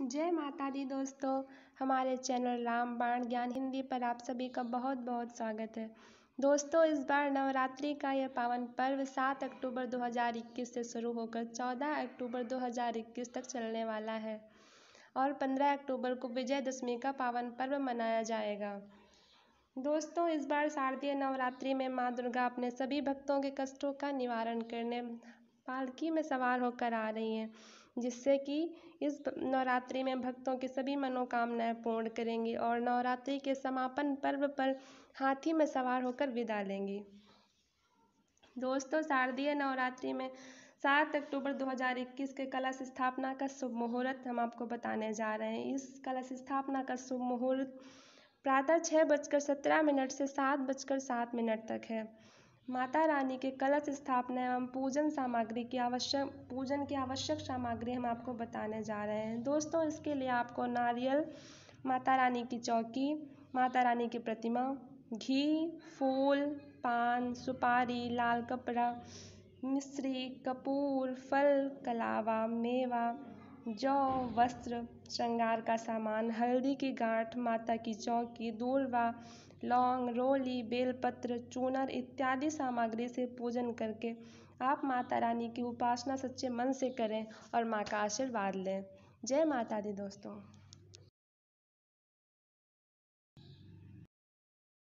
जय माता दी दोस्तों हमारे चैनल राम बाण ज्ञान हिंदी पर आप सभी का बहुत बहुत स्वागत है दोस्तों इस बार नवरात्रि का यह पावन पर्व 7 अक्टूबर 2021 से शुरू होकर 14 अक्टूबर 2021 तक चलने वाला है और 15 अक्टूबर को विजयदशमी का पावन पर्व मनाया जाएगा दोस्तों इस बार शारदीय नवरात्रि में माँ दुर्गा अपने सभी भक्तों के कष्टों का निवारण करने पालकी में सवार होकर आ रही हैं जिससे कि इस नवरात्रि में भक्तों की सभी मनोकामनाएं पूर्ण करेंगी और नवरात्रि के समापन पर्व पर हाथी में सवार होकर विदा लेंगी दोस्तों शारदीय नवरात्रि में सात अक्टूबर दो हज़ार इक्कीस के कलश स्थापना का शुभ मुहूर्त हम आपको बताने जा रहे हैं इस कलश स्थापना का शुभ मुहूर्त प्रातः छः बजकर सत्रह मिनट से सात बजकर सात मिनट तक है माता रानी के कलश स्थापना एवं पूजन सामग्री की आवश्यक पूजन की आवश्यक सामग्री हम आपको बताने जा रहे हैं दोस्तों इसके लिए आपको नारियल माता रानी की चौकी माता रानी की प्रतिमा घी फूल पान सुपारी लाल कपड़ा मिश्री कपूर फल कलावा मेवा जौ वस्त्र श्रृंगार का सामान हल्दी की गाँठ माता की चौकी दूलवा लौंग रोली बेलपत्र चूनर इत्यादि सामग्री से पूजन करके आप माता रानी की उपासना सच्चे मन से करें और माँ का आशीर्वाद लें जय माता दी दोस्तों